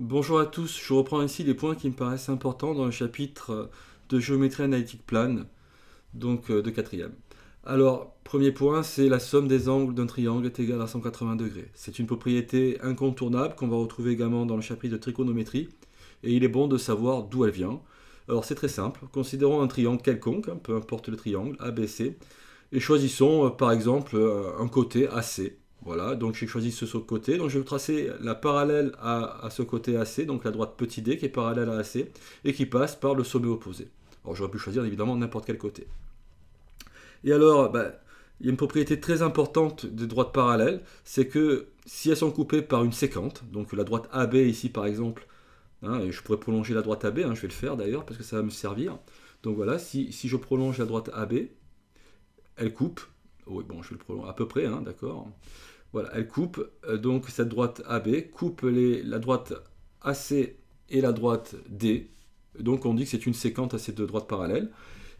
Bonjour à tous, je reprends ici les points qui me paraissent importants dans le chapitre euh, de géométrie analytique plane, donc euh, de quatrième. Alors, premier point, c'est la somme des angles d'un triangle est égale à 180 degrés. C'est une propriété incontournable qu'on va retrouver également dans le chapitre de trigonométrie, et il est bon de savoir d'où elle vient. Alors c'est très simple, considérons un triangle quelconque, hein, peu importe le triangle, ABC, et choisissons euh, par exemple un côté AC, voilà, donc j'ai choisi ce, côté. Donc je vais tracer la parallèle à, ce côté AC, donc la droite petit d qui est parallèle à AC, et qui passe par le sommet opposé. Alors j'aurais pu choisir évidemment n'importe quel côté. Et alors, bah, il y a une propriété très importante des droites parallèles, c'est que si elles sont coupées par une séquente, donc la droite AB ici par exemple, hein, et je pourrais prolonger la droite AB, hein, je vais le faire d'ailleurs parce que ça va me servir. Donc voilà, si, je prolonge la droite AB, elle coupe, oui bon je vais le prolonger à peu près, hein, d'accord voilà, elle coupe euh, donc cette droite AB, coupe la droite AC et la droite D. Donc on dit que c'est une séquence à ces deux droites parallèles.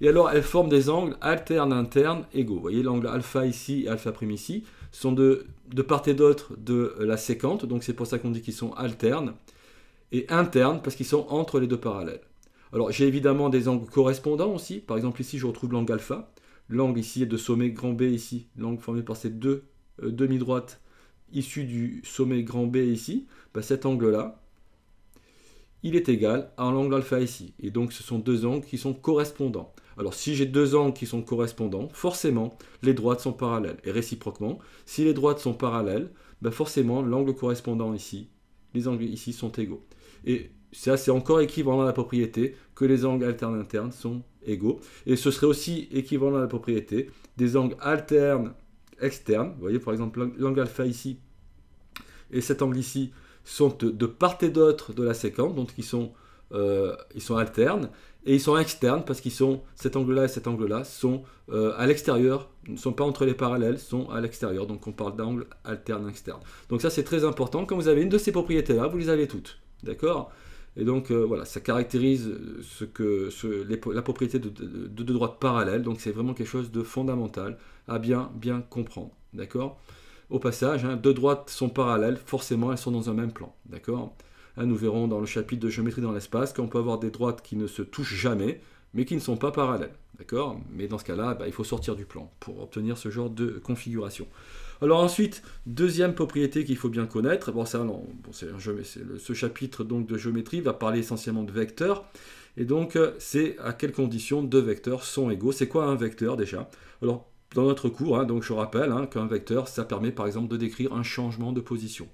Et alors elle forme des angles alternes, internes, égaux. Vous voyez l'angle alpha ici et alpha prime ici sont de, part et d'autre de euh, la séquente. Donc c'est pour ça qu'on dit qu'ils sont alternes et internes parce qu'ils sont entre les deux parallèles. Alors j'ai évidemment des angles correspondants aussi. Par exemple ici je retrouve l'angle alpha. L'angle ici est de sommet grand B ici, l'angle formé par ces deux euh, demi-droite issue du sommet grand B ici, bah, cet angle-là, il est égal à l'angle alpha ici. Et donc ce sont deux angles qui sont correspondants. Alors si j'ai deux angles qui sont correspondants, forcément les droites sont parallèles. Et réciproquement, si les droites sont parallèles, bah, forcément l'angle correspondant ici, les angles ici sont égaux. Et ça c'est encore équivalent à la propriété que les angles alternes internes sont égaux. Et ce serait aussi équivalent à la propriété des angles alternes externes. Vous voyez par exemple l'angle alpha ici et cet angle ici sont de, part et d'autre de la séquence, donc ils sont, euh, ils sont alternes et ils sont externes parce qu'ils sont cet angle-là et cet angle-là sont euh, à l'extérieur, ne sont pas entre les parallèles, sont à l'extérieur. Donc on parle d'angle alterne externe. Donc ça c'est très important. Quand vous avez une de ces propriétés-là, vous les avez toutes, d'accord et donc euh, voilà, ça caractérise euh, ce que, la propriété de deux droites parallèles. Donc c'est vraiment quelque chose de fondamental à bien, bien comprendre. D'accord Au passage, hein, deux droites sont parallèles, forcément elles sont dans un même plan. D'accord hein, Nous verrons dans le chapitre de géométrie dans l'espace qu'on peut avoir des droites qui ne se touchent jamais, mais qui ne sont pas parallèles. D'accord Mais dans ce cas-là, bah, il faut sortir du plan pour obtenir ce genre de configuration. Alors ensuite, deuxième propriété qu'il faut bien connaître, bon, ce chapitre donc, de géométrie va parler essentiellement de vecteurs, et donc euh, c'est à quelles conditions deux vecteurs sont égaux. C'est quoi un vecteur déjà Alors dans notre cours, hein, donc je rappelle hein, qu'un vecteur, ça permet par exemple de décrire un changement de position.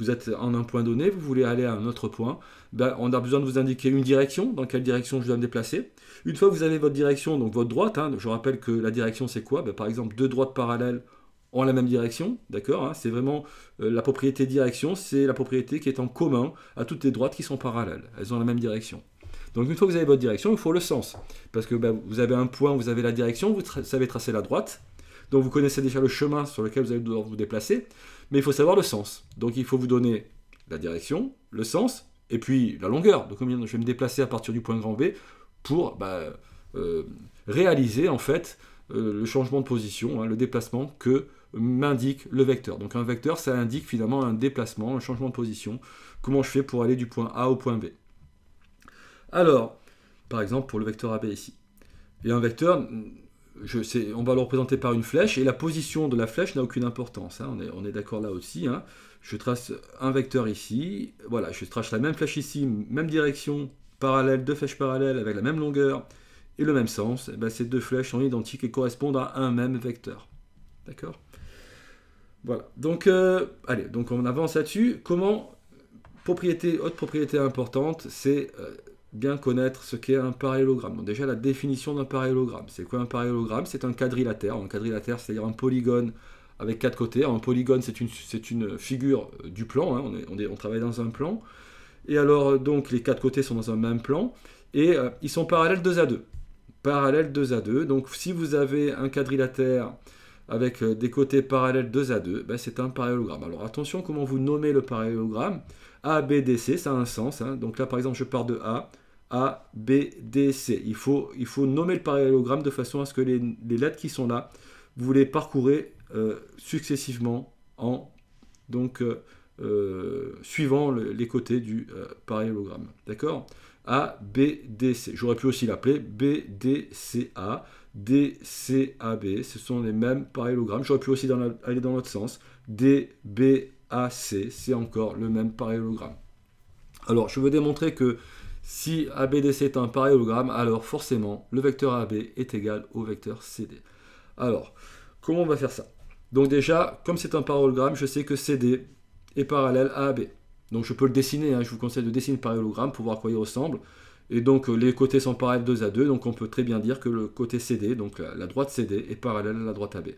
Vous êtes en un point donné, vous voulez aller à un autre point, ben, on a besoin de vous indiquer une direction, dans quelle direction je dois me déplacer. Une fois que vous avez votre direction, donc votre droite, hein, je rappelle que la direction c'est quoi ben, Par exemple, deux droites parallèles en la même direction, d'accord hein, C'est vraiment euh, la propriété direction, c'est la propriété qui est en commun à toutes les droites qui sont parallèles. Elles ont la même direction. Donc une fois que vous avez votre direction, il faut le sens. Parce que bah, vous avez un point, vous avez la direction, vous savez tracer la droite. Donc vous connaissez déjà le chemin sur lequel vous allez devoir vous déplacer. Mais il faut savoir le sens. Donc il faut vous donner la direction, le sens, et puis la longueur. Donc combien je vais me déplacer à partir du point grand B pour bah, euh, réaliser en fait euh, le changement de position, hein, le déplacement que m'indique le vecteur. Donc un vecteur, ça indique finalement un déplacement, un changement de position, comment je fais pour aller du point A au point B. Alors, par exemple pour le vecteur AB ici. Et un vecteur, je on va le représenter par une flèche, et la position de la flèche n'a aucune importance, hein. on est, d'accord là aussi. Hein. Je trace un vecteur ici, voilà, je trace la même flèche ici, même direction, parallèle, deux flèches parallèles avec la même longueur et le même sens. Eh ben, ces deux flèches sont identiques et correspondent à un même vecteur. D'accord Voilà. Donc, euh, allez, donc on avance là-dessus. Comment propriété, autre propriété importante, c'est euh, bien connaître ce qu'est un parallélogramme. Donc déjà la définition d'un parallélogramme. C'est quoi un parallélogramme C'est un quadrilatère. Un quadrilatère, c'est-à-dire un polygone avec quatre côtés. un polygone, c'est une, c'est une figure euh, du plan. Hein. On, on, travaille dans un plan. Et alors, donc, les quatre côtés sont dans un même plan. Et ils sont parallèles deux à deux. Parallèles deux à deux. Donc, si vous avez un quadrilatère avec euh, des côtés parallèles 2 à 2, ben, c'est un parallélogramme. Alors attention comment vous nommez le parallélogramme. A, B, D, C, ça a un sens. Hein. Donc là, par exemple, je pars de A, A, B, D, C. Il faut, nommer le parallélogramme de façon à ce que les, lettres qui sont là, vous les parcourez euh, successivement en donc euh, suivant les côtés du parallélogramme. D'accord A, B, D, C. J'aurais pu aussi l'appeler B, D, C, A. D, C, B, ce sont les mêmes parallélogrammes. J'aurais pu aussi aller dans l'autre sens. D, B, A, C, c'est encore le même parallélogramme. Alors, je veux démontrer que si ABDC est un parallélogramme, alors forcément, le vecteur AB est égal au vecteur CD. Alors, comment on va faire ça Donc déjà, comme c'est un parallélogramme, je sais que CD est parallèle à AB. Donc je peux le dessiner, hein. je vous conseille de dessiner le parallélogramme pour voir à quoi il ressemble. Et donc euh, les côtés sont parallèles 2 à 2, donc on peut très bien dire que le côté CD, donc la, droite CD, est parallèle à la droite AB.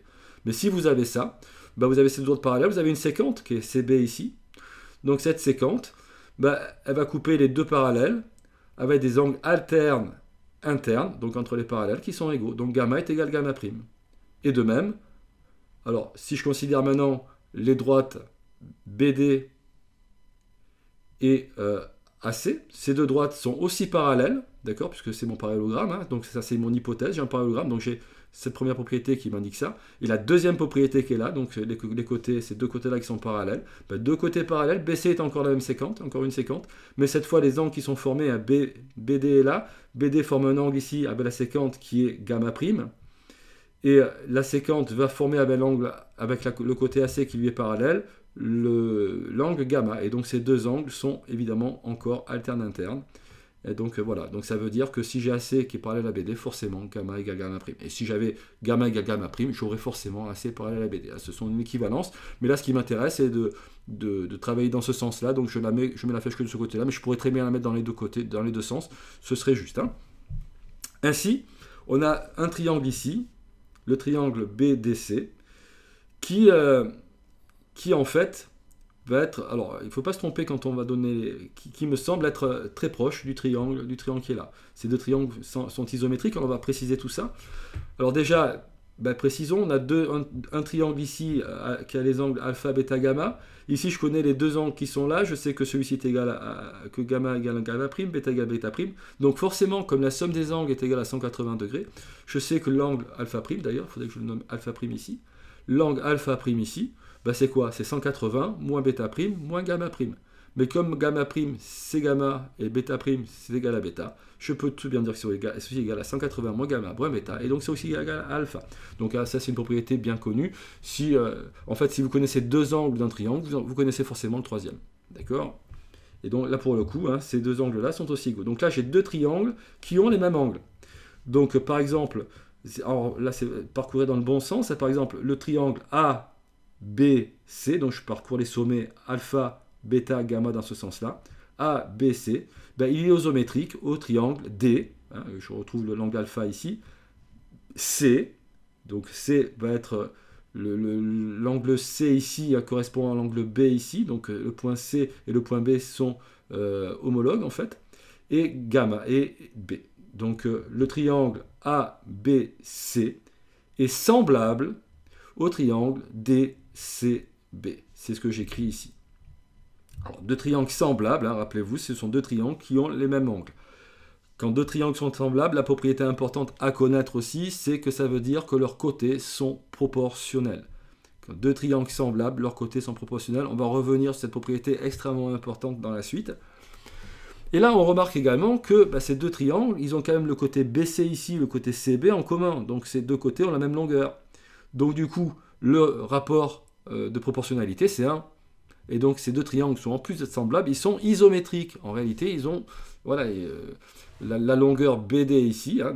Mais si vous avez ça, bah, vous avez cette droite parallèle, vous avez une séquente qui est CB ici. Donc cette séquente, bah, elle va couper les deux parallèles avec des angles alternes internes, donc entre les parallèles, qui sont égaux. Donc gamma est égal à gamma prime. Et de même, alors si je considère maintenant les droites BD et euh, AC. Ces deux droites sont aussi parallèles, d'accord, puisque c'est mon parallélogramme. Hein. donc ça, c'est mon hypothèse. J'ai un parallélogramme, donc j'ai cette première propriété qui m'indique ça. Et la deuxième propriété qui est là, donc les, côtés, ces deux côtés-là qui sont parallèles. Ben, deux côtés parallèles, BC est encore la même séquente, encore une séquente. Mais cette fois, les angles qui sont formés, à B, BD est là. BD forme un angle ici, avec la séquente qui est gamma prime. Et la séquente va former un angle avec le côté AC qui lui est parallèle l'angle gamma. Et donc ces deux angles sont évidemment encore alternes internes. Et donc euh, voilà, donc ça veut dire que si j'ai AC qui est parallèle à BD, forcément gamma égale gamma prime. Et si j'avais gamma égale gamma prime, j'aurais forcément AC parallèle à BD. ce sont une équivalence. Mais là, ce qui m'intéresse, c'est de, de, de, travailler dans ce sens-là. Donc je, la mets, je mets la flèche que de ce côté-là, mais je pourrais très bien la mettre dans les deux côtés, dans les deux sens. Ce serait juste. Hein. Ainsi, on a un triangle ici, le triangle BDC, qui, euh, qui en fait va être, alors il ne faut pas se tromper quand on va donner, qui, me semble être euh, très proche du triangle, du triangle qui est là. Ces deux triangles sont, isométriques, on va préciser tout ça. Alors déjà, bah, précisons, on a deux, un, triangle ici euh, qui a les angles alpha, bêta, gamma. Ici, je connais les deux angles qui sont là. Je sais que celui-ci est égal à, que gamma égal gamma prime, bêta égale bêta prime. Donc forcément, comme la somme des angles est égale à 180 degrés, je sais que l'angle alpha prime, d'ailleurs, il faudrait que je le nomme alpha prime ici, l'angle alpha prime ici, bah, c'est quoi C'est 180 moins bêta prime moins gamma prime. Mais comme gamma prime c'est gamma et bêta prime c'est égal à bêta, je peux tout bien dire que c'est aussi égal à 180 moins gamma moins bêta, et donc c'est aussi égal à alpha. Donc ah, ça c'est une propriété bien connue. Si, euh, en fait, si vous connaissez deux angles d'un triangle, vous, connaissez forcément le troisième. D'accord Et donc là pour le coup, hein, ces deux angles-là sont aussi égaux. Donc là j'ai deux triangles qui ont les mêmes angles. Donc par exemple, alors là c'est parcouru dans le bon sens, hein, par exemple le triangle A B, C. Donc je parcours les sommets alpha, bêta, gamma dans ce sens-là. A, B, C. Ben, il est isométrique au triangle D. Hein, je retrouve l'angle alpha ici. C. Donc C va être l'angle C ici correspondant hein, correspond à l'angle B ici. Donc euh, le point C et le point B sont euh, homologues en fait. Et gamma et B. Donc euh, le triangle B C est semblable au triangle D, CB. C'est ce que j'écris ici. Alors, deux triangles semblables, hein, rappelez-vous, ce sont deux triangles qui ont les mêmes angles. Quand deux triangles sont semblables, la propriété importante à connaître aussi, c'est que ça veut dire que leurs côtés sont proportionnels. Quand deux triangles semblables, leurs côtés sont proportionnels. On va revenir sur cette propriété extrêmement importante dans la suite. Et là, on remarque également que bah, ces deux triangles, ils ont quand même le côté BC ici, le côté CB en commun. Donc ces deux côtés ont la même longueur. Donc du coup, le rapport euh, de proportionnalité, c'est 1. Et donc ces deux triangles sont en plus d'être semblables, ils sont isométriques. En réalité, ils ont voilà euh, la, longueur BD ici hein,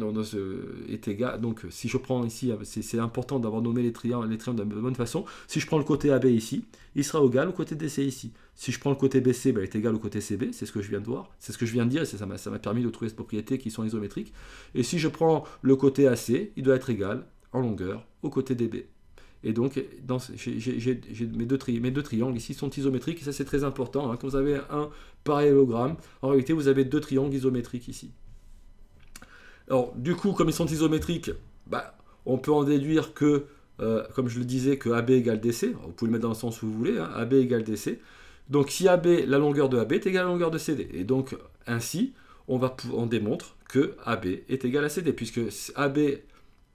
est égale. Donc euh, si je prends ici, c'est important d'avoir nommé les triangles, les triangles de la bonne façon. Si je prends le côté AB ici, il sera égal au côté DC ici. Si je prends le côté BC, ben, il est égal au côté CB. C'est ce que je viens de voir, c'est ce que je viens de dire. Et ça m'a permis de trouver ces propriétés qui sont isométriques. Et si je prends le côté AC, il doit être égal en longueur au côté DB. Et donc, mes, deux triangles ici sont isométriques, et ça c'est très important. Hein. Quand vous avez un parallélogramme, en réalité vous avez deux triangles isométriques ici. Alors, du coup, comme ils sont isométriques, bah, on peut en déduire que, euh, comme je le disais, que AB égale DC. vous pouvez le mettre dans le sens où vous voulez, hein. AB égale DC. Donc, si AB, la longueur de AB est égale à la longueur de CD. Et donc, ainsi, on, va, démontre que AB est égal à CD, puisque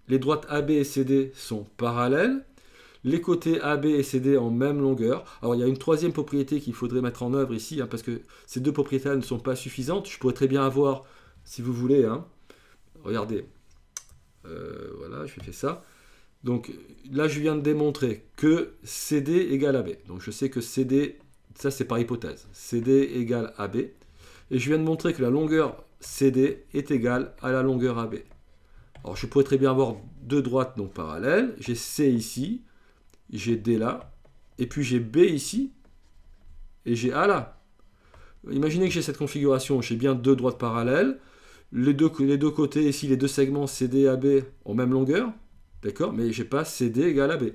les droites AB et CD sont parallèles les côtés AB et CD en même longueur. Alors il y a une troisième propriété qu'il faudrait mettre en œuvre ici, hein, parce que ces deux propriétés ne sont pas suffisantes. Je pourrais très bien avoir, si vous voulez, hein, regardez, euh, voilà, je fais ça. Donc là, je viens de démontrer que CD égale AB. Donc je sais que CD, ça c'est par hypothèse, CD égale AB. Et je viens de montrer que la longueur CD est égale à la longueur AB. Alors je pourrais très bien avoir deux droites donc parallèles. J'ai C ici, j'ai D là, et puis j'ai B ici, et j'ai A là. Imaginez que j'ai cette configuration, j'ai bien deux droites parallèles, les deux, côtés, ici les deux segments CD et AB ont même longueur, d'accord, mais j'ai pas CD égale AB.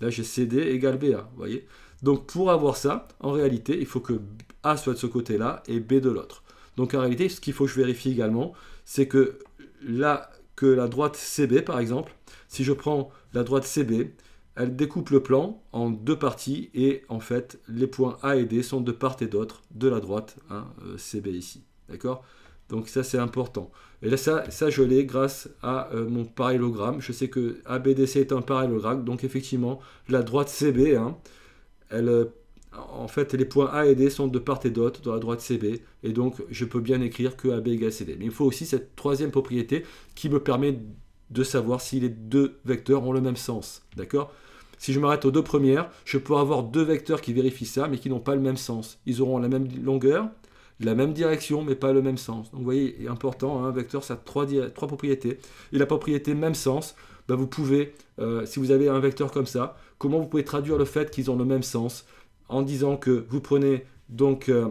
Là j'ai CD égale BA, vous voyez. Donc pour avoir ça, en réalité, il faut que A soit de ce côté-là et B de l'autre. Donc en réalité, ce qu'il faut que je vérifie également, c'est que là, que la droite CB par exemple, si je prends la droite CB, elle découpe le plan en deux parties et en fait les points A et D sont de part et d'autre de la droite, hein, euh, CB ici. D'accord Donc ça c'est important. Et là ça, je l'ai grâce à euh, mon parallélogramme. Je sais que ABDC est un parallélogramme, donc effectivement la droite CB, hein, elle, euh, en fait les points A et D sont de part et d'autre de la droite CB. Et donc je peux bien écrire que AB égale CD. Mais il faut aussi cette troisième propriété qui me permet de savoir si les deux vecteurs ont le même sens. D'accord si je m'arrête aux deux premières, je peux avoir deux vecteurs qui vérifient ça, mais qui n'ont pas le même sens. Ils auront la même longueur, la même direction, mais pas le même sens. Donc vous voyez, important, hein, un vecteur, ça a trois, propriétés. Et la propriété même sens, bah, vous pouvez, euh, si vous avez un vecteur comme ça, comment vous pouvez traduire le fait qu'ils ont le même sens en disant que vous prenez donc euh,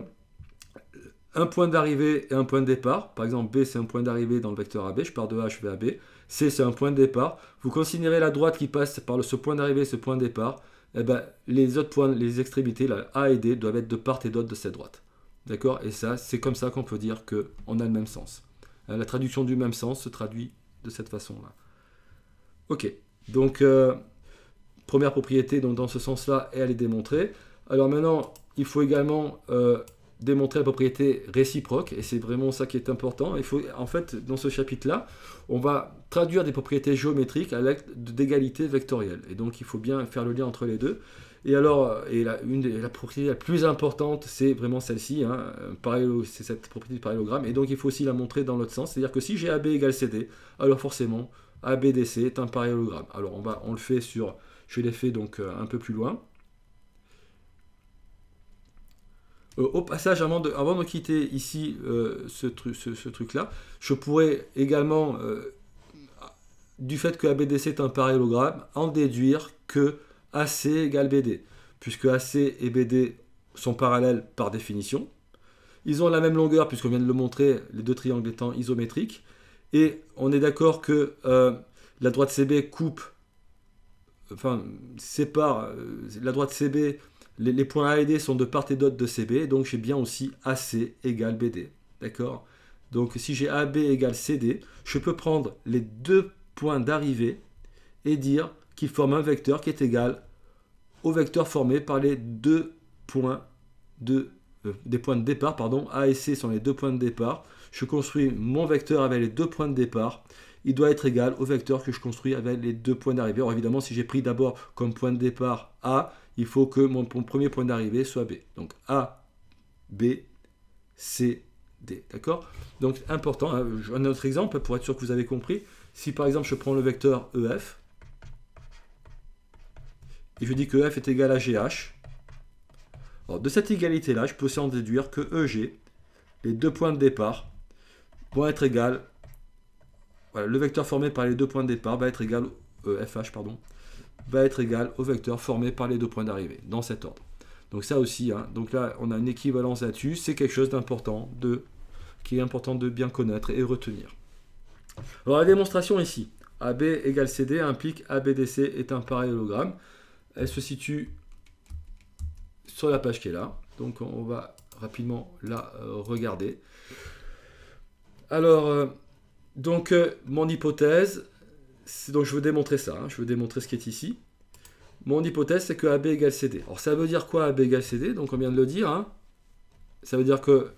un point d'arrivée et un point de départ. Par exemple, B, c'est un point d'arrivée dans le vecteur AB, je pars de A, je vais à B c'est un point de départ. Vous considérez la droite qui passe par ce point d'arrivée, ce point de départ. Eh ben, les autres points, les extrémités, la A et D, doivent être de part et d'autre de cette droite. D'accord Et ça, c'est comme ça qu'on peut dire qu'on a le même sens. Hein, la traduction du même sens se traduit de cette façon-là. Ok. Donc, euh, première propriété, donc dans ce sens-là, elle est démontrée. Alors maintenant, il faut également euh, démontrer la propriété réciproque, et c'est vraiment ça qui est important. Il faut, en fait, dans ce chapitre-là, on va traduire des propriétés géométriques à l'acte d'égalité vectorielle. Et donc, il faut bien faire le lien entre les deux. Et alors, et la, une des, la propriété la plus importante, c'est vraiment celle-ci, hein. c'est cette propriété du parallélogramme, et donc il faut aussi la montrer dans l'autre sens, c'est-à-dire que si j'ai AB égale CD, alors forcément, ABDC est un parallélogramme. Alors, on, va, on le fait sur, je l'ai fait donc euh, un peu plus loin. Euh, au passage, avant de, quitter ici euh, ce, truc-là, je pourrais également, euh, du fait que ABDC est un parallélogramme, en déduire que AC égale BD, puisque AC et BD sont parallèles par définition. Ils ont la même longueur, puisqu'on vient de le montrer, les deux triangles étant isométriques. Et on est d'accord que la droite CB coupe, enfin, sépare la droite CB les, points A et D sont de part et d'autre de CB, donc j'ai bien aussi AC égale BD. D'accord Donc si j'ai AB égale CD, je peux prendre les deux points d'arrivée et dire qu'ils forment un vecteur qui est égal au vecteur formé par les deux points de, euh, des points de départ. Pardon, A et C sont les deux points de départ. Je construis mon vecteur avec les deux points de départ il doit être égal au vecteur que je construis avec les deux points d'arrivée. Alors évidemment, si j'ai pris d'abord comme point de départ A, il faut que mon premier point d'arrivée soit B. Donc A, B, C, D. D'accord Donc important, hein, un autre exemple pour être sûr que vous avez compris. Si par exemple je prends le vecteur EF, et je dis que EF est égal à GH, alors de cette égalité-là, je peux aussi en déduire que EG, les deux points de départ, vont être égales, voilà, le vecteur formé par les deux points de départ va être égal, au EFH, pardon, va être égal au vecteur formé par les deux points d'arrivée, dans cet ordre. Donc ça aussi, hein, donc là on a une équivalence là-dessus, c'est quelque chose d'important, qui est important de bien connaître et retenir. Alors la démonstration ici, AB égale CD implique ABDC est un parallélogramme. Elle se situe sur la page qui est là, donc on va rapidement la euh, regarder. Alors, euh, donc euh, mon hypothèse, donc je veux démontrer ça, hein. je veux démontrer ce qui est ici. Mon hypothèse, c'est que AB égale CD. Alors ça veut dire quoi AB égale CD Donc on vient de le dire. Hein. Ça veut dire que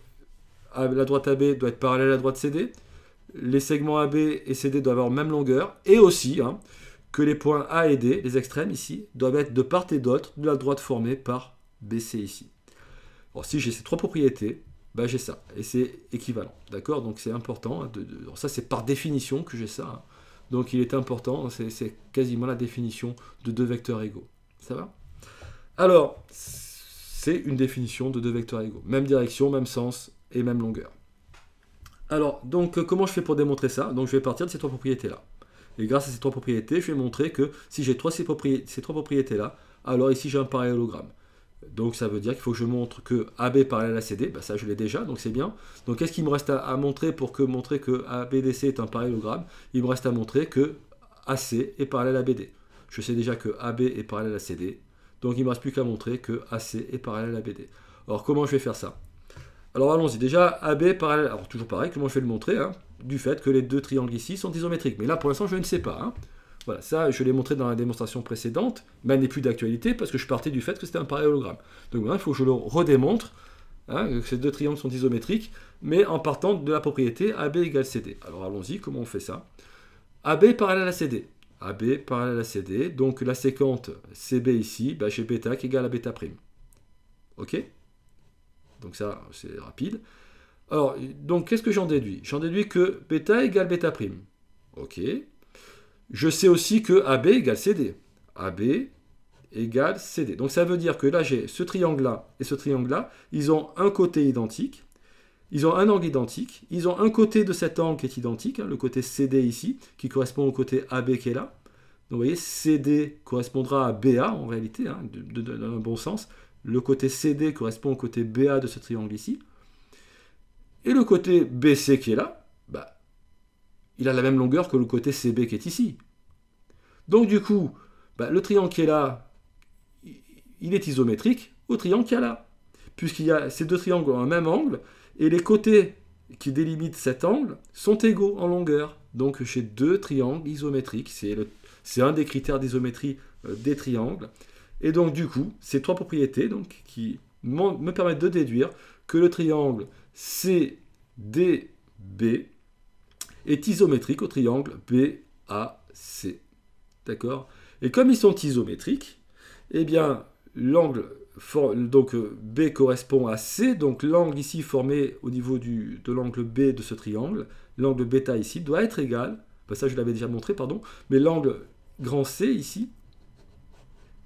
la droite AB doit être parallèle à la droite CD. Les segments AB et CD doivent avoir même longueur. Et aussi hein, que les points A et D, les extrêmes ici, doivent être de part et d'autre de la droite formée par BC ici. Alors si j'ai ces trois propriétés, bah, j'ai ça. Et c'est équivalent. D'accord Donc c'est important. ça, c'est par définition que j'ai ça. Donc il est important, c'est quasiment la définition de deux vecteurs égaux. Ça va Alors, c'est une définition de deux vecteurs égaux. Même direction, même sens et même longueur. Alors, donc comment je fais pour démontrer ça Donc je vais partir de ces trois propriétés-là. Et grâce à ces trois propriétés, je vais montrer que si j'ai trois, ces, ces trois propriétés-là, alors ici j'ai un parallélogramme. Donc ça veut dire qu'il faut que je montre que AB parallèle à CD, bah ça je l'ai déjà, donc c'est bien. Donc qu'est-ce qu'il me reste à, montrer pour que montrer que ABDC est un parallélogramme Il me reste à montrer que AC est parallèle à BD. Je sais déjà que AB est parallèle à CD, donc il ne me reste plus qu'à montrer que AC est parallèle à BD. Alors comment je vais faire ça Alors allons-y, déjà AB parallèle, alors toujours pareil, comment je vais le montrer hein? Du fait que les deux triangles ici sont isométriques, mais là pour l'instant je ne sais pas. Hein. Voilà, ça, je l'ai montré dans la démonstration précédente, mais elle n'est plus d'actualité parce que je partais du fait que c'était un parallélogramme. Donc voilà, il faut que je le redémontre, hein, que ces deux triangles sont isométriques, mais en partant de la propriété AB égale CD. Alors allons-y, comment on fait ça AB parallèle à CD. AB parallèle à CD, donc la séquente CB ici, bah, j'ai bêta qui égale à bêta prime. Ok Donc ça, c'est rapide. Alors, donc qu'est-ce que j'en déduis J'en déduis que bêta égale bêta prime. Ok, je sais aussi que AB égale CD. AB égale CD. Donc ça veut dire que là, j'ai ce triangle-là et ce triangle-là. Ils ont un côté identique. Ils ont un angle identique. Ils ont un côté de cet angle qui est identique, hein, le côté CD ici, qui correspond au côté AB qui est là. Donc vous voyez, CD correspondra à BA en réalité, hein, dans un bon sens. Le côté CD correspond au côté BA de ce triangle ici. Et le côté BC qui est là, il a la même longueur que le côté CB qui est ici. Donc du coup, bah, le triangle qui est là, il est isométrique au triangle qui est là. Puisqu'il y a ces deux triangles ont un même angle, et les côtés qui délimitent cet angle sont égaux en longueur. Donc j'ai deux triangles isométriques, c'est un des critères d'isométrie euh, des triangles. Et donc du coup, ces trois propriétés donc, qui me permettent de déduire que le triangle CDB est isométrique au triangle BAC. D'accord Et comme ils sont isométriques, eh bien, l'angle, donc euh, B correspond à C, donc l'angle ici formé au niveau du, de l'angle B de ce triangle, l'angle bêta ici doit être égal, bah, ça je l'avais déjà montré, pardon, mais l'angle grand C ici,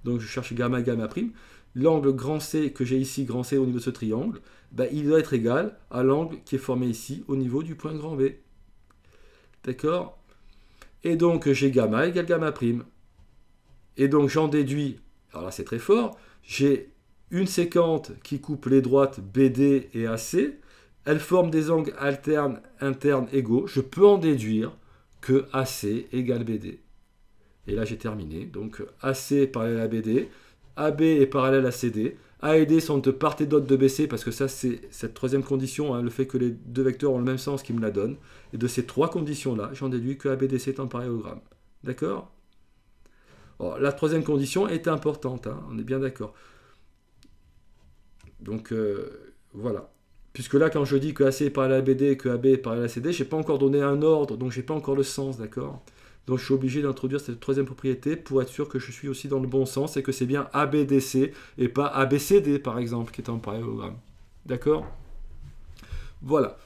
donc je cherche gamma, gamma prime, l'angle grand C que j'ai ici, grand C au niveau de ce triangle, bah, il doit être égal à l'angle qui est formé ici au niveau du point grand B. D'accord Et donc j'ai gamma égale gamma prime. Et donc j'en déduis, alors là c'est très fort, j'ai une séquente qui coupe les droites BD et AC. Elle forme des angles alternes, internes, égaux. Je peux en déduire que AC égale BD. Et là j'ai terminé. Donc AC parallèle à BD, AB est parallèle à CD et D sont de part et d'autre de BC, parce que ça, c'est cette troisième condition, hein, le fait que les deux vecteurs ont le même sens qui me la donne. Et de ces trois conditions-là, j'en déduis que ABDC est un parallélogramme D'accord La troisième condition est importante, hein, on est bien d'accord. Donc, euh, voilà. Puisque là, quand je dis que AC est parallèle à BD et que AB est parallèle à CD, je n'ai pas encore donné un ordre, donc je n'ai pas encore le sens, d'accord donc je suis obligé d'introduire cette troisième propriété pour être sûr que je suis aussi dans le bon sens et que c'est bien ABDC et pas ABCD par exemple qui est en parallélogramme. D'accord Voilà.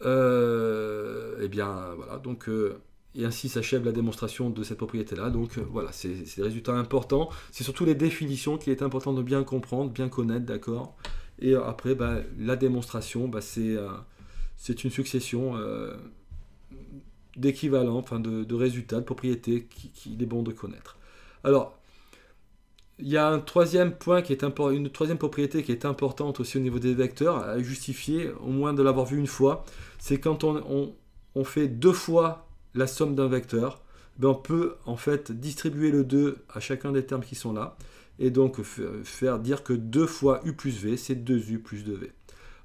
et euh, eh bien voilà, donc euh, et ainsi s'achève la démonstration de cette propriété-là. Donc euh, voilà, c'est des résultats importants. C'est surtout les définitions qu'il est important de bien comprendre, bien connaître, d'accord Et après, bah, la démonstration, bah, c'est une succession d'équivalent, enfin de, résultats, de propriétés qu'il est bon de connaître. Alors, il y a un troisième point qui est une troisième propriété qui est importante aussi au niveau des vecteurs, à justifier, au moins de l'avoir vu une fois, c'est quand on, fait deux fois la somme d'un vecteur, ben on peut en fait distribuer le 2 à chacun des termes qui sont là, et donc faire dire que 2 fois u plus v, c'est 2u plus 2v.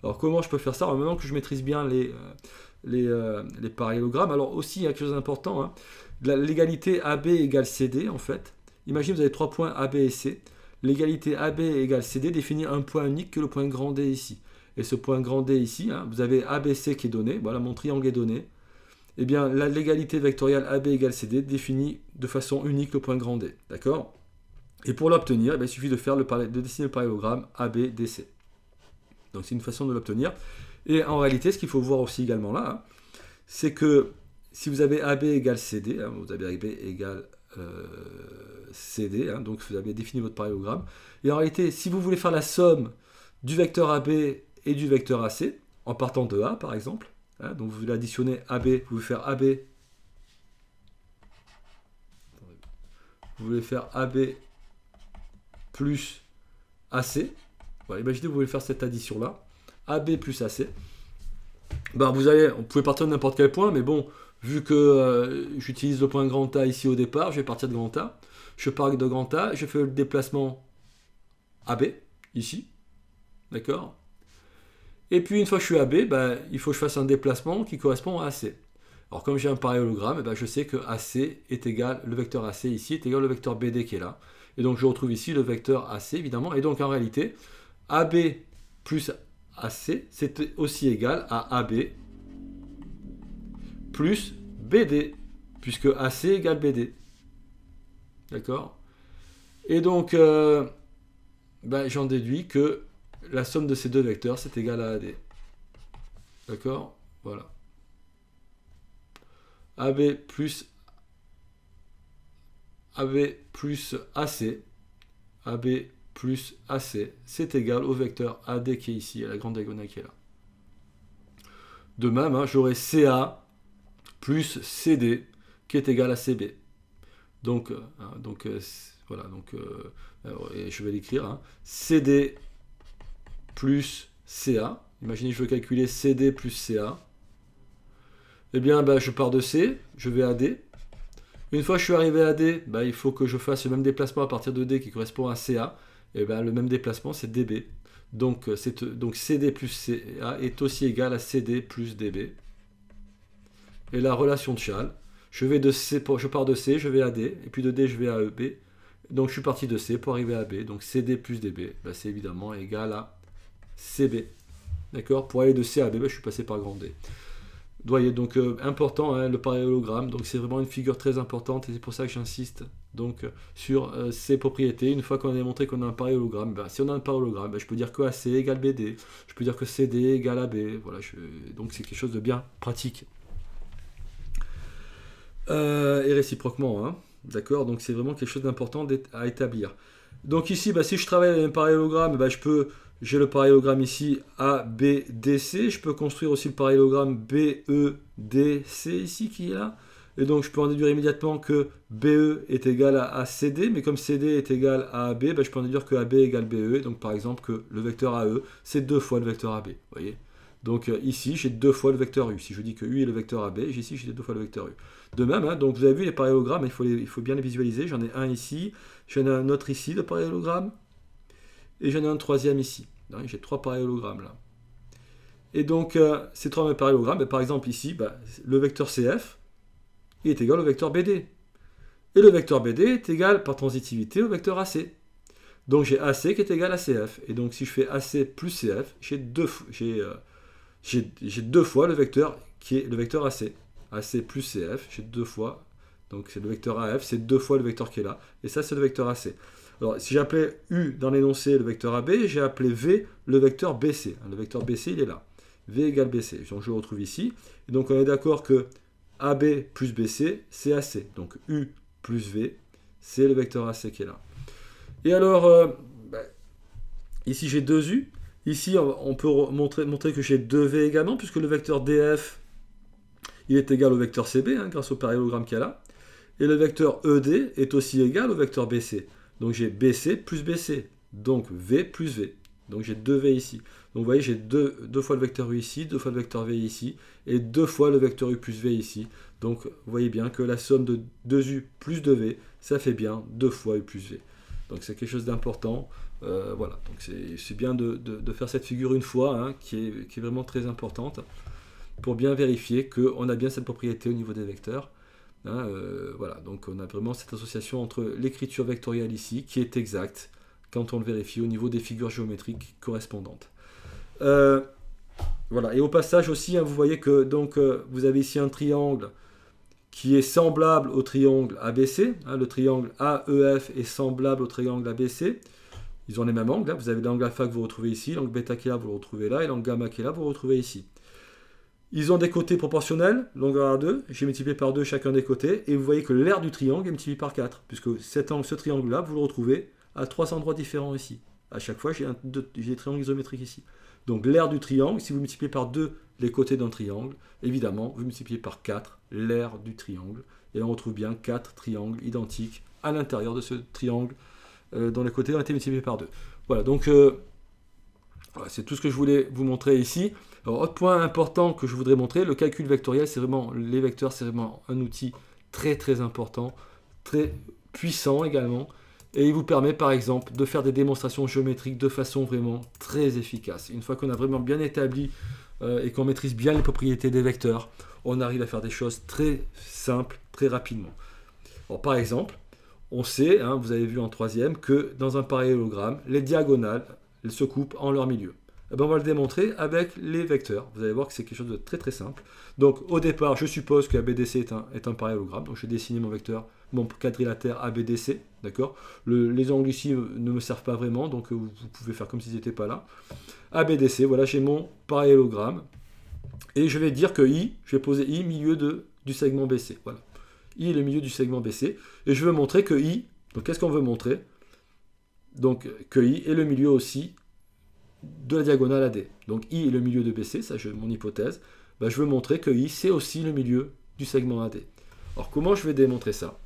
Alors comment je peux faire ça Au maintenant que je maîtrise bien les, euh, les, euh, parallélogrammes. Alors aussi, il y a quelque chose d'important. Hein. L'égalité AB égale CD, en fait. Imaginez, vous avez trois points AB et C. L'égalité AB égale CD définit un point unique que le point grand D ici. Et ce point grand D ici, hein, vous avez ABC qui est donné, voilà, mon triangle est donné. Eh bien, l'égalité vectorielle AB égale CD définit de façon unique le point grand D. D'accord Et pour l'obtenir, eh il suffit de, faire le, de dessiner le parallélogramme ABDC Donc c'est une façon de l'obtenir. Et en réalité, ce qu'il faut voir aussi également là, hein, c'est que si vous avez AB égale CD, hein, vous avez AB égale euh, CD, hein, donc vous avez défini votre parallélogramme. Et en réalité, si vous voulez faire la somme du vecteur AB et du vecteur AC, en partant de A par exemple, donc vous voulez additionner AB, vous voulez faire AB, vous voulez faire AB plus AC, voilà, imaginez vous voulez faire cette addition là, AB plus AC. Bah vous allez, on pouvait partir de n'importe quel point, mais bon, vu que euh, j'utilise le point grand A ici au départ, je vais partir de grand A. Je pars de grand A, je fais le déplacement AB, ici. D'accord Et puis une fois que je suis AB, bah, il faut que je fasse un déplacement qui correspond à AC. Alors comme j'ai un parallélogramme, eh ben, je sais que AC est égal, le vecteur AC ici est égal au vecteur BD qui est là. Et donc je retrouve ici le vecteur AC évidemment. Et donc en réalité, AB plus AC, c'est aussi égal à AB plus BD, puisque AC égale BD. D'accord Et donc, euh, ben, j'en déduis que la somme de ces deux vecteurs, c'est égal à AD. D'accord Voilà. AB plus AB plus AC. AB plus AC, c'est égal au vecteur AD qui est ici, à la grande diagonale qui est là. De même, hein, j'aurai CA plus CD qui est égal à CB. Donc, euh, hein, euh, voilà, donc, euh, je vais l'écrire, hein. CD plus CA. Imaginez je veux calculer CD plus CA. Eh bien, bah, je pars de C, je vais à D. Une fois que je suis arrivé à D, bah, il faut que je fasse le même déplacement à partir de D qui correspond à CA. Et eh ben, le même déplacement, c'est dB. Donc, euh, euh, donc CD plus CA est aussi égal à CD plus dB. Et la relation de Charles, je, vais de C, je pars de C, je vais à D, et puis de D, je vais à EB. Donc je suis parti de C pour arriver à B. Donc CD plus DB, bah, c'est évidemment égal à CB. D'accord Pour aller de C à B, bah, je suis passé par grand D. Donc euh, important, hein, le parallélogramme, donc c'est vraiment une figure très importante et c'est pour ça que j'insiste donc sur euh, ces ses propriétés. Une fois qu'on a démontré qu'on a un parallélogramme, hologramme, bah, si on a un parallélogramme, bah, je peux dire que AC égale BD, je peux dire que CD égale AB, voilà, donc c'est quelque chose de bien pratique. Euh, et réciproquement, hein. d'accord Donc c'est vraiment quelque chose d'important à établir. Donc ici, bah, si je travaille avec un parallélogramme, je peux j'ai le parallélogramme ici ABDC. Je peux construire aussi le parallélogramme BEDC ici qui est là. Et donc je peux en déduire immédiatement que BE est égal à CD, mais comme CD est égal à AB, ben, je peux en déduire que AB égale BE, et donc par exemple que le vecteur AE, c'est deux fois le vecteur AB. voyez donc euh, ici, j'ai deux fois le vecteur U. Si je dis que U est le vecteur AB, ici, j'ai deux fois le vecteur U. De même, hein, donc vous avez vu les parallélogrammes, hein, il faut, il faut bien les visualiser. J'en ai un ici, j'en ai un autre ici de parallélogramme. Et j'en ai un troisième ici. J'ai trois parallélogrammes là. Et donc, euh, ces trois parallélogrammes, bah, par exemple ici, bah, le vecteur CF, il est égal au vecteur BD. Et le vecteur BD est égal par transitivité au vecteur AC. Donc j'ai AC qui est égal à CF. Et donc si je fais AC plus CF, j'ai deux, euh, deux, fois le vecteur qui est le vecteur AC. AC plus CF, j'ai deux fois. Donc c'est le vecteur AF, c'est deux fois le vecteur qui est là. Et ça, c'est le vecteur AC. Alors, si j'appelais U dans l'énoncé le vecteur AB, j'ai appelé V le vecteur BC. Hein, le vecteur BC, il est là. V égale BC. Donc, je le retrouve ici. donc, on est d'accord que AB plus BC, c'est AC. Donc, U plus V, c'est le vecteur AC qui est là. Et alors, euh, bah, ici, j'ai 2U. Ici, on peut montrer, que j'ai 2V également, puisque le vecteur DF, il est égal au vecteur CB, hein, grâce au parallélogramme qu'il y a là. Et le vecteur ED est aussi égal au vecteur BC. Donc j'ai BC plus BC. Donc V plus V. Donc j'ai 2V ici. Donc vous voyez, j'ai 2, fois le vecteur U ici, 2 fois le vecteur V ici, et 2 fois le vecteur U plus V ici. Donc vous voyez bien que la somme de 2U plus 2V, ça fait bien 2 fois U plus V. Donc c'est quelque chose d'important. Euh, voilà, donc c'est bien de, faire cette figure une fois, hein, qui est vraiment très importante, pour bien vérifier qu'on a bien cette propriété au niveau des vecteurs. Hein, euh, voilà, donc on a vraiment cette association entre l'écriture vectorielle ici, qui est exacte quand on le vérifie au niveau des figures géométriques correspondantes. Euh, voilà, et au passage aussi, hein, vous voyez que donc, euh, vous avez ici un triangle qui est semblable au triangle ABC. Hein, le triangle AEF est semblable au triangle ABC. Ils ont les mêmes angles. Vous avez l'angle alpha que vous retrouvez ici, l'angle bêta qui est là, vous le retrouvez là, et l'angle gamma qui est là, vous le retrouvez ici. Ils ont des côtés proportionnels, longueur à 2, j'ai multiplié par 2 chacun des côtés, et vous voyez que l'air du triangle est multiplié par 4, puisque cet angle, ce triangle-là, vous le retrouvez à trois endroits différents ici. À chaque fois, j'ai des triangles isométriques ici. Donc l'air du triangle, si vous multipliez par 2 les côtés d'un triangle, évidemment, vous multipliez par 4 l'air du triangle, et on retrouve bien 4 triangles identiques à l'intérieur de ce triangle, euh, dont les côtés ont été multipliés par 2. Voilà, donc... Euh, c'est tout ce que je voulais vous montrer ici. autre point important que je voudrais montrer, le calcul vectoriel, c'est vraiment, les vecteurs, c'est vraiment un outil très très important, très puissant également, et il vous permet par exemple de faire des démonstrations géométriques de façon vraiment très efficace. Une fois qu'on a vraiment bien établi euh, et qu'on maîtrise bien les propriétés des vecteurs, on arrive à faire des choses très simples, très rapidement. par exemple, on sait, hein, vous avez vu en troisième, que dans un parallélogramme, les diagonales se coupent en leur milieu. Eh ben, on va le démontrer avec les vecteurs. Vous allez voir que c'est quelque chose de très très simple. Donc au départ, je suppose que ABDC est un, est un parallélogramme. Donc je vais dessiner mon vecteur, mon quadrilatère ABDC. D'accord Les angles ici euh, ne me servent pas vraiment, donc euh, vous pouvez faire comme s'ils n'étaient pas là. ABDC, voilà, j'ai mon parallélogramme. Et je vais dire que I, je vais poser I milieu de, du segment BC. Voilà. I est le milieu du segment BC. Et je veux montrer que I, donc qu'est-ce qu'on veut montrer donc que I est le milieu aussi de la diagonale AD. Donc I est le milieu de BC, ça c'est mon hypothèse. Bah, je veux montrer que I c'est aussi le milieu du segment AD. Alors comment je vais démontrer ça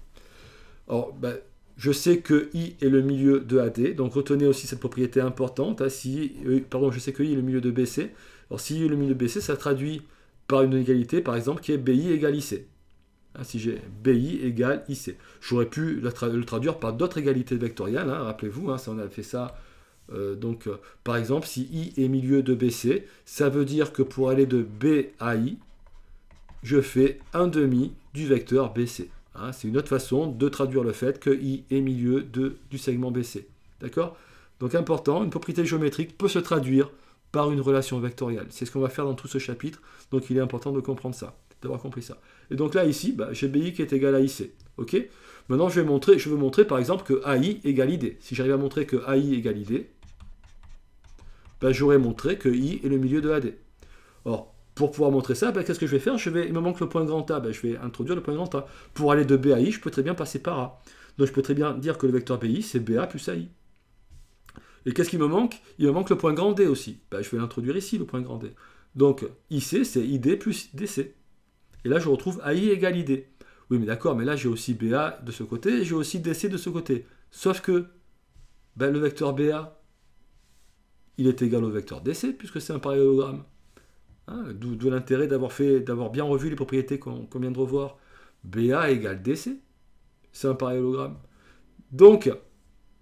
Alors bah, je sais que I est le milieu de AD, donc retenez aussi cette propriété importante. Hein, euh, pardon, je sais que I est le milieu de BC. Alors si I est le milieu de BC, ça traduit par une égalité, par exemple, qui est BI égale IC. Ah, si j'ai BI égale IC. J'aurais pu le, traduire par d'autres égalités vectorielles. Hein, rappelez-vous, hein, ça, on a fait ça. Euh, donc, euh, par exemple, si I est milieu de BC, ça veut dire que pour aller de B à I, je fais un demi du vecteur BC. Hein. C'est une autre façon de traduire le fait que I est milieu de, du segment BC. D'accord Donc, important, une propriété géométrique peut se traduire par une relation vectorielle. C'est ce qu'on va faire dans tout ce chapitre, donc il est important de comprendre ça d'avoir compris ça. Et donc là, ici, bah, j'ai BI qui est égal à IC. ok Maintenant, je, vais montrer, je veux montrer, par exemple, que AI égale ID. Si j'arrive à montrer que AI égale ID, bah, j'aurais montré que I est le milieu de AD. Or, pour pouvoir montrer ça, bah, qu'est-ce que je vais faire je vais, Il me manque le point grand A, je vais introduire le point grand A. Pour aller de B je peux très bien passer par A. Donc je peux très bien dire que le vecteur BI, c'est BA plus AI. Et qu'est-ce qui me manque Il me manque le point grand D aussi. je vais l'introduire ici, le point grand D. Donc IC, c'est ID plus DC. Et là, je retrouve AI égale ID. Oui, mais d'accord, mais là, j'ai aussi BA de ce côté et j'ai aussi DC de ce côté. Sauf que ben, le vecteur BA, il est égal au vecteur DC puisque c'est un parallélogramme. Hein, d'où l'intérêt d'avoir fait, d'avoir bien revu les propriétés qu'on vient de revoir. BA égale DC, c'est un parallélogramme. Donc,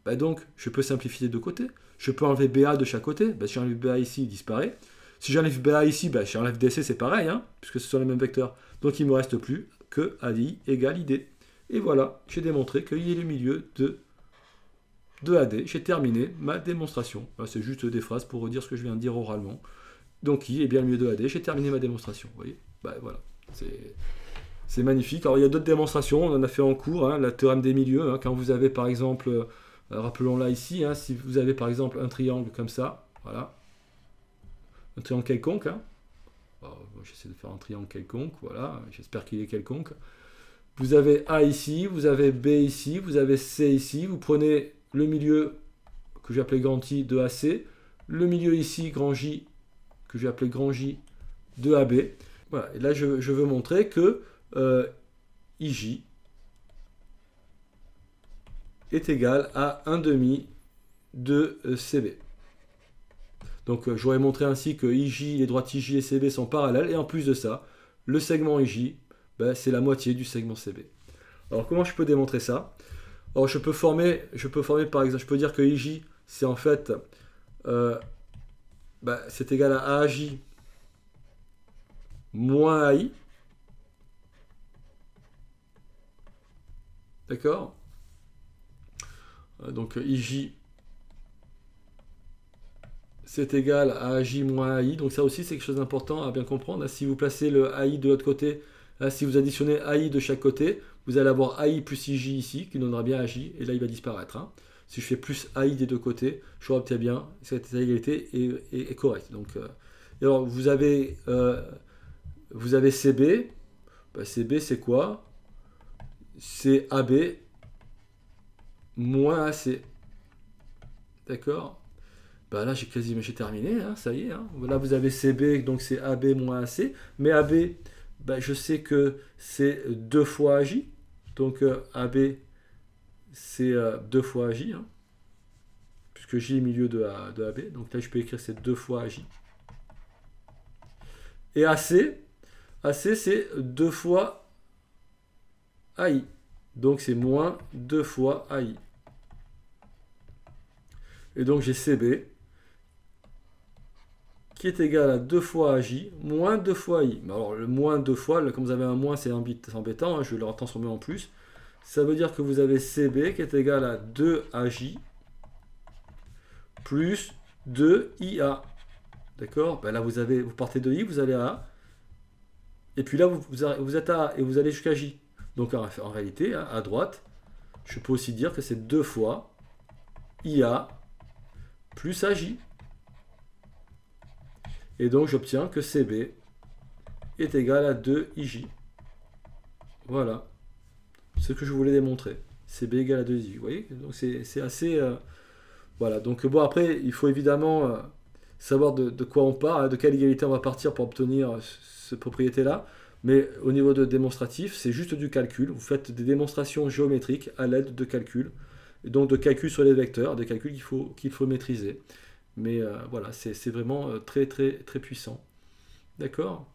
ben, donc, je peux simplifier de côté. Je peux enlever BA de chaque côté. Ben, si j'enlève BA ici, il disparaît. Si j'enlève BA ici, ben, j'enlève DC, c'est pareil, hein, puisque ce sont les mêmes vecteurs. Donc il ne me reste plus que ADI égale ID. Et voilà, j'ai démontré qu'il est le milieu de, de AD. J'ai terminé ma démonstration. Ben, c'est juste des phrases pour redire ce que je viens de dire oralement. Donc I est bien le milieu de AD. J'ai terminé ma démonstration. Vous voyez bah, voilà, c'est magnifique. Alors il y a d'autres démonstrations, on en a fait en cours, hein, la théorème des milieux. Hein. quand vous avez par exemple, euh, rappelons-la ici, si vous avez par exemple un triangle comme ça, voilà, un triangle quelconque. Hein. Bah, j'essaie de faire un triangle quelconque, voilà, j'espère qu'il est quelconque. Vous avez A ici, vous avez B ici, vous avez C ici, vous prenez le milieu que j'ai appelé grand I de AC, le milieu ici, grand J, que j'ai appelé grand J de AB. Voilà, et là je, veux montrer que euh, IJ est égal à 1 demi de CB. Donc euh, j'aurais montré ainsi que IJ, les droites IJ et CB sont parallèles, et en plus de ça, le segment IJ, ben, c'est la moitié du segment CB. Alors comment je peux démontrer ça Alors, je peux former, je peux former par exemple, je peux dire que IJ, c'est en fait, euh, ben, c'est égal à AJ moins AI. D'accord euh, Donc IJ c'est égal à J moins AI. Donc ça aussi, c'est quelque chose d'important à bien comprendre. Si vous placez le AI de l'autre côté, si vous additionnez AI de chaque côté, vous allez avoir AI plus IJ ici, qui donnera bien AJ, et là, il va disparaître. Hein. Si je fais plus AI des deux côtés, je obtiens bien, cette égalité est, correcte. Donc, euh, alors, vous avez, euh, vous avez CB. Bah, CB, c'est quoi C'est AB moins AC. D'accord bah là j'ai j'ai terminé, hein, ça y est. Hein. Là vous avez CB, donc c'est AB moins AC. Mais AB, bah, je sais que c'est 2 fois AJ. Donc euh, AB, c'est 2 euh, fois AJ. Hein. puisque J est milieu de, AB. Donc là je peux écrire que c'est 2 fois AJ. Et AC, AC c'est 2 fois AI. Donc c'est moins 2 fois AI. Et donc j'ai CB qui est égal à 2 fois j moins 2 fois i. Alors le moins 2 fois, comme vous avez un moins c'est embêtant, hein, je vais le transformer en plus. Ça veut dire que vous avez CB qui est égal à 2AJ plus 2IA. D'accord ben Là vous, avez, vous partez de i, vous allez à A. Et puis là vous, vous êtes à A et vous allez jusqu'à J. Donc en, en, réalité, hein, à droite, je peux aussi dire que c'est 2 fois IA plus AJ. Et donc j'obtiens que CB est égal à 2IJ. Voilà ce que je voulais démontrer. CB égale à 2IJ. Vous voyez Donc c'est assez... Euh, voilà. Donc bon, après, il faut évidemment euh, savoir de, quoi on part, hein, de quelle égalité on va partir pour obtenir cette propriété-là. Mais au niveau de démonstratif, c'est juste du calcul. Vous faites des démonstrations géométriques à l'aide de calculs. donc de calculs sur les vecteurs, des calculs qu'il faut, qu'il faut maîtriser. Mais euh, voilà, c'est vraiment euh, très très très puissant. D'accord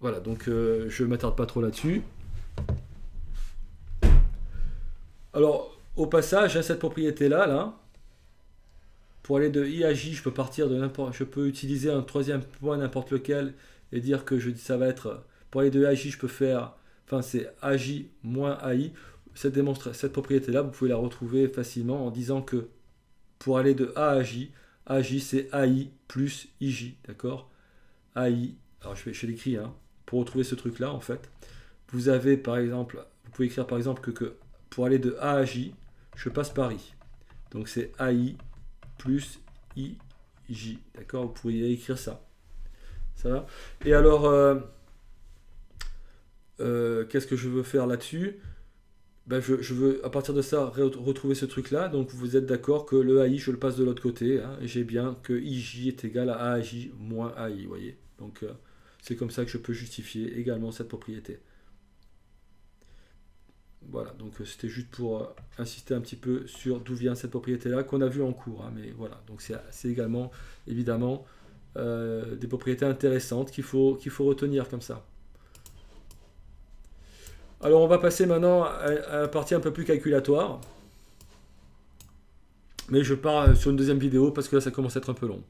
Voilà, donc euh, je ne m'attarde pas trop là-dessus. Alors, au passage, cette propriété-là, là, pour aller de I à J, je peux partir de n'importe. Je peux utiliser un troisième point n'importe lequel et dire que je ça va être. Pour aller de I à J, je peux faire. Enfin, c'est AJ moins AI. Cette, cette propriété-là, vous pouvez la retrouver facilement en disant que pour aller de A à J. AJ, c'est AI plus IJ, d'accord AI, alors je vais, je l'écris, hein, pour retrouver ce truc-là, en fait. Vous avez, par exemple, vous pouvez écrire, par exemple, que, pour aller de A à J, je passe par I. Donc c'est AI plus IJ, d'accord Vous pourriez écrire ça. Ça va Et alors, euh, euh, qu'est-ce que je veux faire là-dessus bah, je, veux à partir de ça retrouver ce truc là. Donc vous êtes d'accord que le AI, je le passe de l'autre côté. Hein, j'ai bien que IJ est égal à AJ moins AI, vous voyez. Donc euh, c'est comme ça que je peux justifier également cette propriété. Voilà, donc euh, c'était juste pour euh, insister un petit peu sur d'où vient cette propriété-là, qu'on a vu en cours. Hein, mais voilà, donc c'est également, évidemment, des propriétés intéressantes qu'il faut, qu'il faut retenir comme ça. Alors on va passer maintenant à la partie un peu plus calculatoire. Mais je pars sur une deuxième vidéo parce que là ça commence à être un peu long.